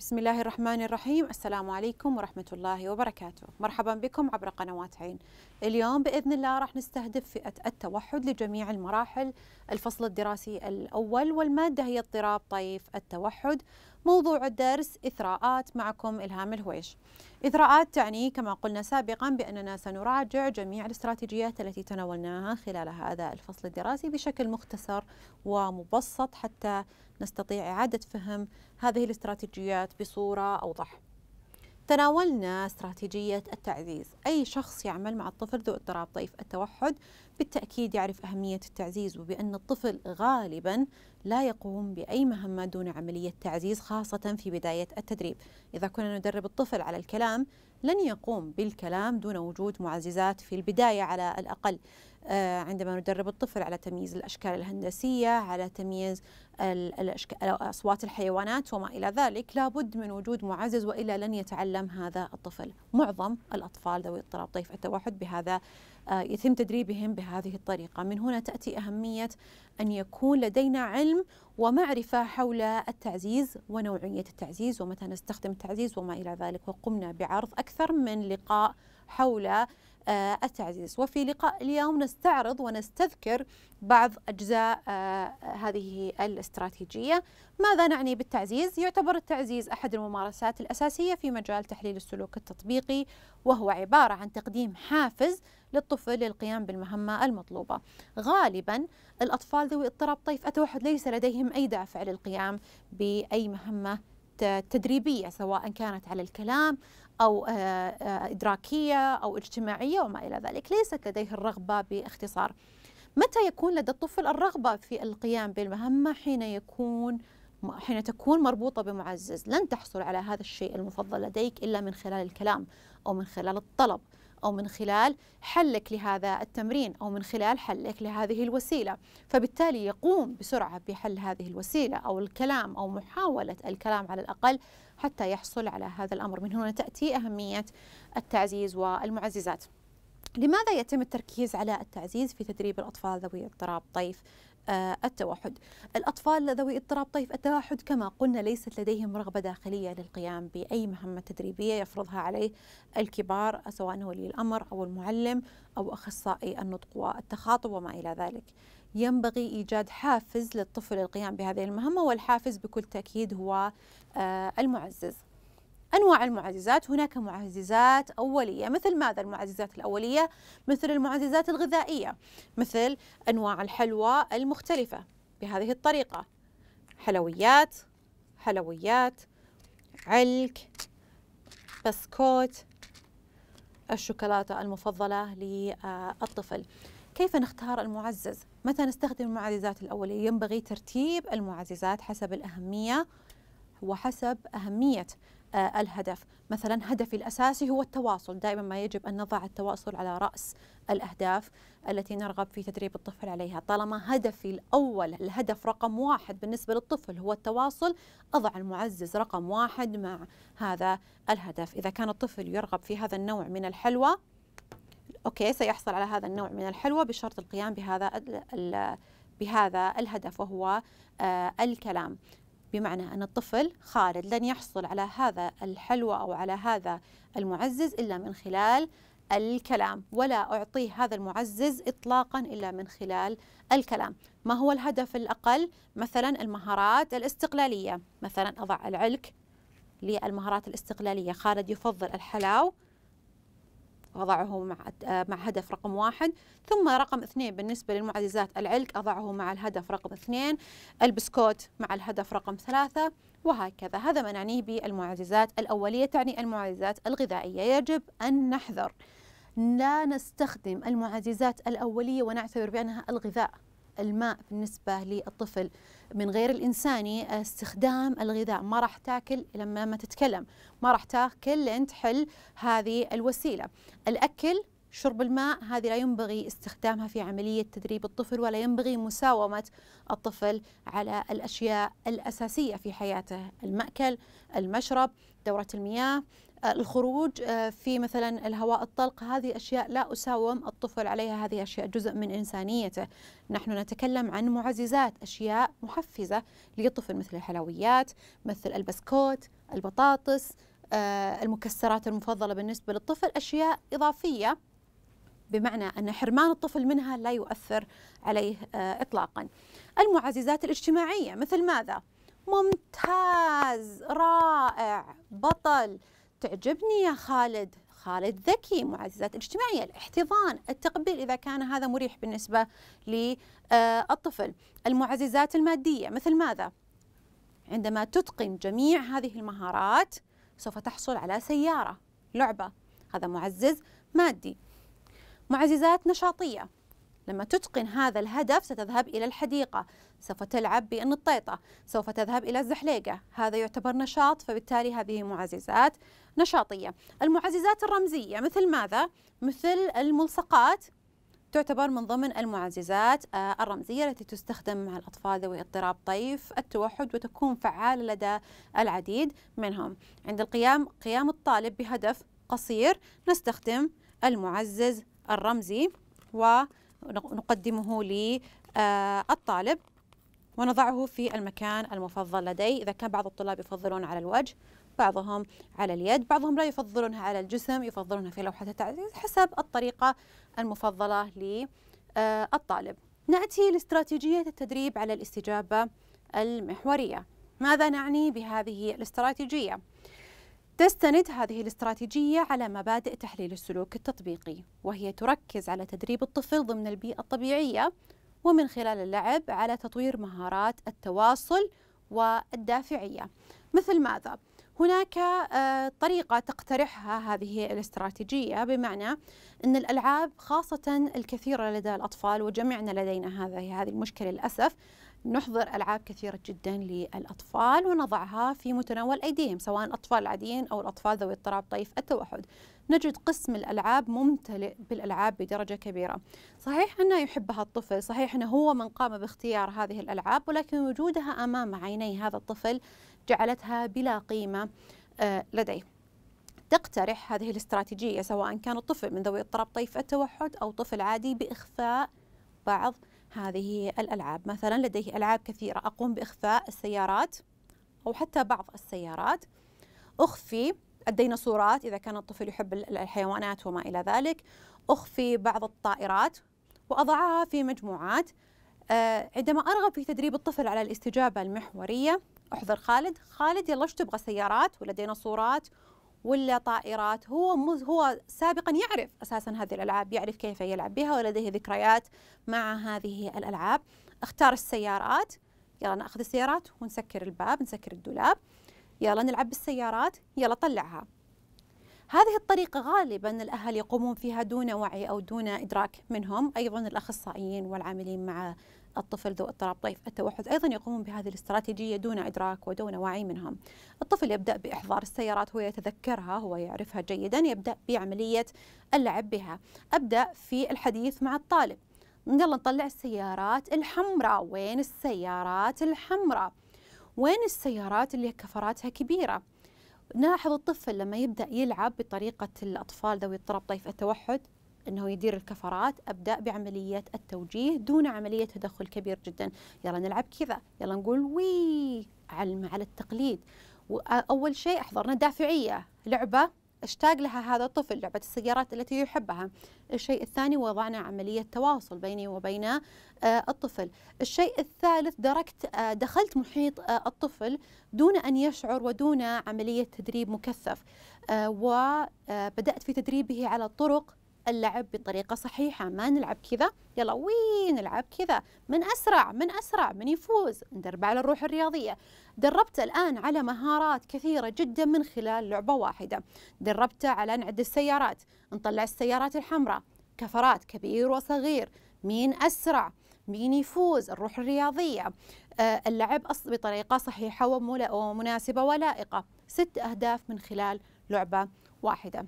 بسم الله الرحمن الرحيم السلام عليكم ورحمة الله وبركاته مرحبا بكم عبر قنوات عين اليوم بإذن الله راح نستهدف فئة التوحد لجميع المراحل الفصل الدراسي الأول والمادة هي اضطراب طيف التوحد موضوع الدرس إثراءات معكم إلهام الهويش إثراءات تعني كما قلنا سابقا بأننا سنراجع جميع الاستراتيجيات التي تناولناها خلال هذا الفصل الدراسي بشكل مختصر ومبسط حتى نستطيع إعادة فهم هذه الاستراتيجيات بصورة أوضح تناولنا استراتيجية التعزيز أي شخص يعمل مع الطفل ذو اضطراب طيف التوحد بالتأكيد يعرف أهمية التعزيز وبأن الطفل غالبا لا يقوم بأي مهمة دون عملية تعزيز خاصة في بداية التدريب إذا كنا ندرب الطفل على الكلام لن يقوم بالكلام دون وجود معززات في البداية على الأقل آه، عندما ندرب الطفل على تمييز الأشكال الهندسية على تمييز أصوات الحيوانات وما إلى ذلك لابد من وجود معزز وإلا لن يتعلم هذا الطفل معظم الأطفال ذوي اضطراب طيف التوحد بهذا آه، يتم تدريبهم بهذه الطريقة من هنا تأتي أهمية أن يكون لدينا علم ومعرفة حول التعزيز ونوعية التعزيز ومتى نستخدم التعزيز وما إلى ذلك وقمنا بعرض أكثر من لقاء حول آه، التعزيز وفي لقاء اليوم نستعرض ونستذكر بعض أجزاء آه، هذه الاستراتيجية ماذا نعني بالتعزيز؟ يعتبر التعزيز أحد الممارسات الأساسية في مجال تحليل السلوك التطبيقي وهو عبارة عن تقديم حافز للطفل للقيام بالمهمة المطلوبة غالبا الأطفال ذوي اضطراب طيف أتوحد ليس لديهم أي دافع للقيام بأي مهمة تدريبيه سواء كانت على الكلام او آه، آه، ادراكيه او اجتماعيه وما الى ذلك، ليست لديه الرغبه باختصار. متى يكون لدى الطفل الرغبه في القيام بالمهمه؟ حين يكون حين تكون مربوطة بمعزز لن تحصل على هذا الشيء المفضل لديك إلا من خلال الكلام أو من خلال الطلب أو من خلال حلك لهذا التمرين أو من خلال حلك لهذه الوسيلة فبالتالي يقوم بسرعة بحل هذه الوسيلة أو الكلام أو محاولة الكلام على الأقل حتى يحصل على هذا الأمر من هنا تأتي أهمية التعزيز والمعززات لماذا يتم التركيز على التعزيز في تدريب الأطفال ذوي اضطراب طيف آه، التوحد الأطفال ذوي اضطراب طيف التوحد كما قلنا ليست لديهم رغبة داخلية للقيام بأي مهمة تدريبية يفرضها عليه الكبار سواء ولي الأمر أو المعلم أو أخصائي النطق والتخاطب وما إلى ذلك ينبغي إيجاد حافز للطفل للقيام بهذه المهمة والحافز بكل تأكيد هو آه، المعزز أنواع المعززات هناك معززات أولية مثل ماذا المعززات الأولية مثل المعززات الغذائية مثل أنواع الحلوى المختلفة بهذه الطريقة حلويات حلويات علك بسكوت الشوكولاتة المفضلة للطفل كيف نختار المعزز؟ متى نستخدم المعززات الأولية؟ ينبغي ترتيب المعززات حسب الأهمية وحسب أهمية آه، الهدف مثلا هدفي الأساسي هو التواصل دائما ما يجب أن نضع التواصل على رأس الأهداف التي نرغب في تدريب الطفل عليها طالما هدفي الأول الهدف رقم واحد بالنسبة للطفل هو التواصل أضع المعزز رقم واحد مع هذا الهدف إذا كان الطفل يرغب في هذا النوع من الحلوى أوكي سيحصل على هذا النوع من الحلوى بشرط القيام بهذا بهذا الهدف وهو آه، الكلام بمعنى أن الطفل خالد لن يحصل على هذا الحلوى أو على هذا المعزز إلا من خلال الكلام ولا أعطيه هذا المعزز إطلاقا إلا من خلال الكلام ما هو الهدف الأقل؟ مثلا المهارات الاستقلالية مثلا أضع العلك للمهارات الاستقلالية خالد يفضل الحلاو وضعه مع آه، مع هدف رقم واحد ثم رقم اثنين بالنسبة للمعززات العلك أضعه مع الهدف رقم اثنين البسكوت مع الهدف رقم ثلاثة وهكذا هذا ما نعنيه بالمعززات الأولية تعني المعززات الغذائية يجب أن نحذر لا نستخدم المعززات الأولية ونعتبر بأنها الغذاء الماء بالنسبة للطفل من غير الإنساني استخدام الغذاء ما راح تاكل لما ما تتكلم ما راح تاكل لين تحل هذه الوسيلة الأكل شرب الماء هذه لا ينبغي استخدامها في عملية تدريب الطفل ولا ينبغي مساومة الطفل على الأشياء الأساسية في حياته المأكل المشرب دورة المياه الخروج آه، في مثلا الهواء الطلق هذه أشياء لا أساوم الطفل عليها هذه أشياء جزء من إنسانيته نحن نتكلم عن معززات أشياء محفزة للطفل مثل الحلويات مثل البسكوت البطاطس آه، المكسرات المفضلة بالنسبة للطفل أشياء إضافية بمعنى أن حرمان الطفل منها لا يؤثر عليه آه، إطلاقا المعززات الاجتماعية مثل ماذا؟ ممتاز رائع بطل تعجبني يا خالد خالد ذكي معززات اجتماعية الاحتضان التقبيل إذا كان هذا مريح بالنسبة للطفل المعززات المادية مثل ماذا؟ عندما تتقن جميع هذه المهارات سوف تحصل على سيارة لعبة هذا معزز مادي معززات نشاطية لما تتقن هذا الهدف ستذهب إلى الحديقة سوف تلعب بالنطيطة سوف تذهب إلى الزحليقة هذا يعتبر نشاط فبالتالي هذه معززات نشاطية المعززات الرمزية مثل ماذا؟ مثل الملصقات تعتبر من ضمن المعززات آه، الرمزية التي تستخدم مع الأطفال ذوي اضطراب طيف التوحد وتكون فعالة لدى العديد منهم عند القيام قيام الطالب بهدف قصير نستخدم المعزز الرمزي و نقدمه للطالب آه، ونضعه في المكان المفضل لديه إذا كان بعض الطلاب يفضلون على الوجه بعضهم على اليد بعضهم لا يفضلونها على الجسم يفضلونها في لوحة التعزيز حسب الطريقة المفضلة للطالب آه، نأتي لاستراتيجية التدريب على الاستجابة المحورية ماذا نعني بهذه الاستراتيجية؟ تستند هذه الاستراتيجية على مبادئ تحليل السلوك التطبيقي وهي تركز على تدريب الطفل ضمن البيئة الطبيعية ومن خلال اللعب على تطوير مهارات التواصل والدافعية مثل ماذا؟ هناك آه، طريقة تقترحها هذه الاستراتيجية بمعنى أن الألعاب خاصة الكثيرة لدى الأطفال وجميعنا لدينا هذه هذه المشكلة للأسف نحضر ألعاب كثيرة جدا للأطفال ونضعها في متناول أيديهم سواء الأطفال العاديين أو الأطفال ذوي اضطراب طيف التوحد نجد قسم الألعاب ممتلئ بالألعاب بدرجة كبيرة صحيح أنه يحبها الطفل صحيح أنه هو من قام باختيار هذه الألعاب ولكن وجودها أمام عيني هذا الطفل جعلتها بلا قيمة آه، لديه تقترح هذه الاستراتيجية سواء كان الطفل من ذوي اضطراب طيف التوحد أو طفل عادي بإخفاء بعض هذه الألعاب مثلا لديه ألعاب كثيرة أقوم بإخفاء السيارات أو حتى بعض السيارات أخفي الديناصورات إذا كان الطفل يحب الحيوانات وما إلى ذلك أخفي بعض الطائرات وأضعها في مجموعات آه، عندما أرغب في تدريب الطفل على الاستجابة المحورية احضر خالد خالد يلا ايش تبغى سيارات ولا ديناصورات ولا طائرات هو مز هو سابقا يعرف اساسا هذه الالعاب يعرف كيف يلعب بها ولديه ذكريات مع هذه الالعاب اختار السيارات يلا ناخذ السيارات ونسكر الباب نسكر الدولاب يلا نلعب بالسيارات يلا طلعها هذه الطريقة غالبا الأهل يقومون فيها دون وعي أو دون إدراك منهم أيضا الأخصائيين والعاملين مع الطفل ذو اضطراب طيف التوحد ايضا يقومون بهذه الاستراتيجيه دون ادراك ودون وعي منهم. الطفل يبدا باحضار السيارات هو يتذكرها هو يعرفها جيدا يبدا بعمليه اللعب بها. ابدا في الحديث مع الطالب. يلا نطلع السيارات الحمراء، وين السيارات الحمراء؟ وين السيارات اللي كفراتها كبيره؟ نلاحظ الطفل لما يبدا يلعب بطريقه الاطفال ذوي اضطراب طيف التوحد انه يدير الكفرات ابدا بعمليه التوجيه دون عمليه تدخل كبير جدا يلا نلعب كذا يلا نقول وي علم على التقليد واول شيء احضرنا دافعيه لعبه اشتاق لها هذا الطفل لعبة السيارات التي يحبها الشيء الثاني وضعنا عملية تواصل بيني وبين آه، الطفل الشيء الثالث دركت آه، دخلت محيط آه، الطفل دون أن يشعر ودون عملية تدريب مكثف وبدأت في تدريبه على الطرق اللعب بطريقه صحيحه ما نلعب كذا يلا وين نلعب كذا من اسرع من اسرع من يفوز ندرب على الروح الرياضيه دربت الان على مهارات كثيره جدا من خلال لعبه واحده دربت على نعد السيارات نطلع السيارات الحمراء كفرات كبير وصغير مين اسرع مين يفوز الروح الرياضيه آه، اللعب بطريقه صحيحه ومناسبه ولائقه ست اهداف من خلال لعبه واحده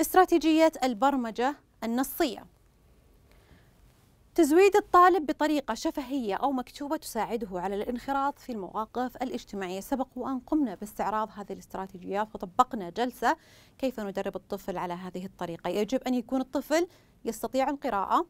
استراتيجية البرمجة النصية تزويد الطالب بطريقة شفهية أو مكتوبة تساعده على الانخراط في المواقف الاجتماعية سبق وأن قمنا باستعراض هذه الاستراتيجيات وطبقنا جلسة كيف ندرب الطفل على هذه الطريقة يجب أن يكون الطفل يستطيع القراءة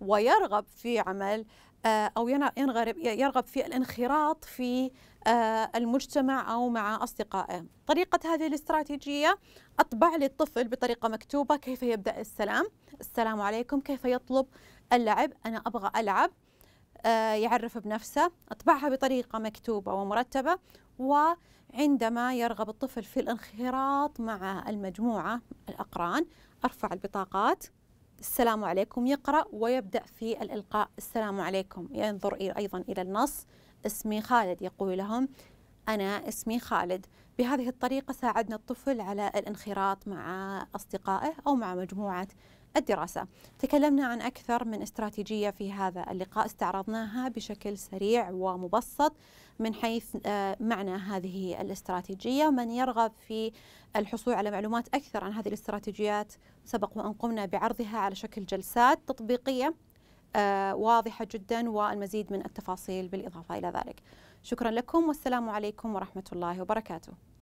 ويرغب في عمل آه، أو ينغرب يرغب في الانخراط في آه، المجتمع أو مع أصدقائه طريقة هذه الاستراتيجية أطبع للطفل بطريقة مكتوبة كيف يبدأ السلام السلام عليكم كيف يطلب اللعب أنا أبغى ألعب آه، يعرف بنفسه أطبعها بطريقة مكتوبة ومرتبة وعندما يرغب الطفل في الانخراط مع المجموعة الأقران أرفع البطاقات السلام عليكم يقرأ ويبدأ في الإلقاء السلام عليكم ينظر أيضا إلى النص اسمي خالد يقول لهم أنا اسمي خالد بهذه الطريقة ساعدنا الطفل على الانخراط مع أصدقائه أو مع مجموعة الدراسة تكلمنا عن أكثر من استراتيجية في هذا اللقاء استعرضناها بشكل سريع ومبسط من حيث آه، معنى هذه الاستراتيجية من يرغب في الحصول على معلومات أكثر عن هذه الاستراتيجيات سبق وأن قمنا بعرضها على شكل جلسات تطبيقية آه، واضحة جدا والمزيد من التفاصيل بالإضافة إلى ذلك شكرا لكم والسلام عليكم ورحمة الله وبركاته